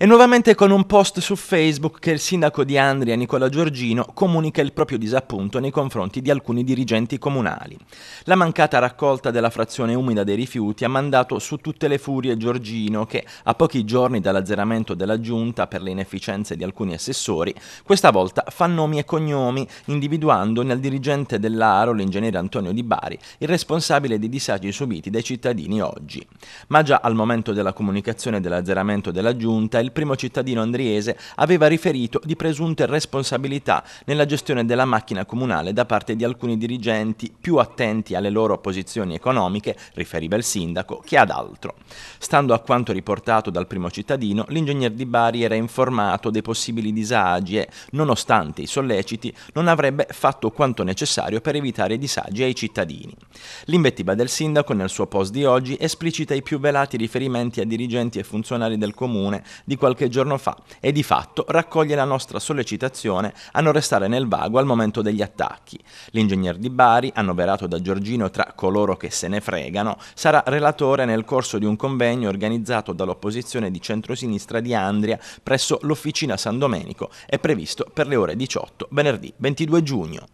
E nuovamente con un post su Facebook che il sindaco di Andria, Nicola Giorgino, comunica il proprio disappunto nei confronti di alcuni dirigenti comunali. La mancata raccolta della frazione umida dei rifiuti ha mandato su tutte le furie Giorgino che, a pochi giorni dall'azzeramento della giunta per le inefficienze di alcuni assessori, questa volta fa nomi e cognomi, individuando nel dirigente dell'Aro, l'ingegnere Antonio Di Bari, il responsabile dei disagi subiti dai cittadini oggi. Ma già al momento della comunicazione dell'azzeramento della giunta, il primo cittadino andriese, aveva riferito di presunte responsabilità nella gestione della macchina comunale da parte di alcuni dirigenti più attenti alle loro posizioni economiche, riferiva il sindaco, che ad altro. Stando a quanto riportato dal primo cittadino, l'ingegner di Bari era informato dei possibili disagi e, nonostante i solleciti, non avrebbe fatto quanto necessario per evitare disagi ai cittadini. L'invettiva del sindaco nel suo post di oggi esplicita i più velati riferimenti a dirigenti e funzionari del comune di qualche giorno fa e di fatto raccoglie la nostra sollecitazione a non restare nel vago al momento degli attacchi. L'ingegner di Bari, annoverato da Giorgino tra coloro che se ne fregano, sarà relatore nel corso di un convegno organizzato dall'opposizione di centrosinistra di Andria presso l'Officina San Domenico e previsto per le ore 18 venerdì 22 giugno.